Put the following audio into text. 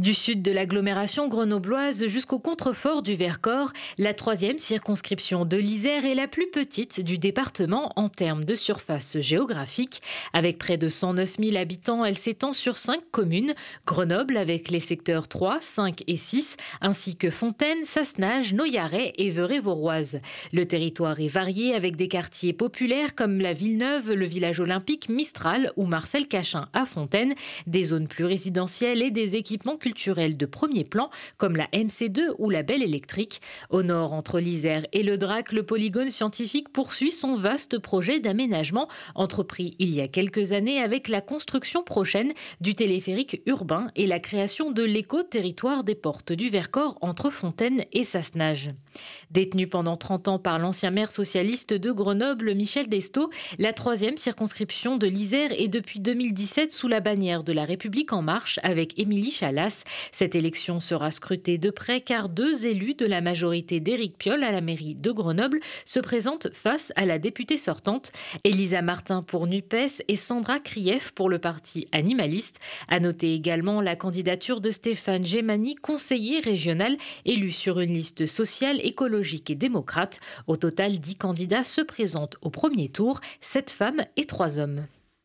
Du sud de l'agglomération grenobloise jusqu'au contrefort du Vercors, la troisième circonscription de l'Isère est la plus petite du département en termes de surface géographique. Avec près de 109 000 habitants, elle s'étend sur cinq communes, Grenoble avec les secteurs 3, 5 et 6, ainsi que Fontaine, Sassenage, Noyaret et veuré vauroise Le territoire est varié avec des quartiers populaires comme la Villeneuve, le village olympique, Mistral ou Marcel Cachin à Fontaine, des zones plus résidentielles et des équipements culturels culturels de premier plan, comme la MC2 ou la Belle Électrique. Au nord, entre l'Isère et le Drac, le polygone scientifique poursuit son vaste projet d'aménagement, entrepris il y a quelques années avec la construction prochaine du téléphérique urbain et la création de l'éco-territoire des portes du Vercors entre Fontaine et Sassenage. Détenue pendant 30 ans par l'ancien maire socialiste de Grenoble, Michel Destot, la troisième circonscription de l'Isère est depuis 2017 sous la bannière de la République en marche avec Émilie Chalas, cette élection sera scrutée de près car deux élus de la majorité d'Éric Piolle à la mairie de Grenoble se présentent face à la députée sortante Elisa Martin pour NUPES et Sandra Krief pour le parti animaliste. A noter également la candidature de Stéphane Gemani, conseiller régional élu sur une liste sociale, écologique et démocrate. Au total, dix candidats se présentent au premier tour, sept femmes et trois hommes.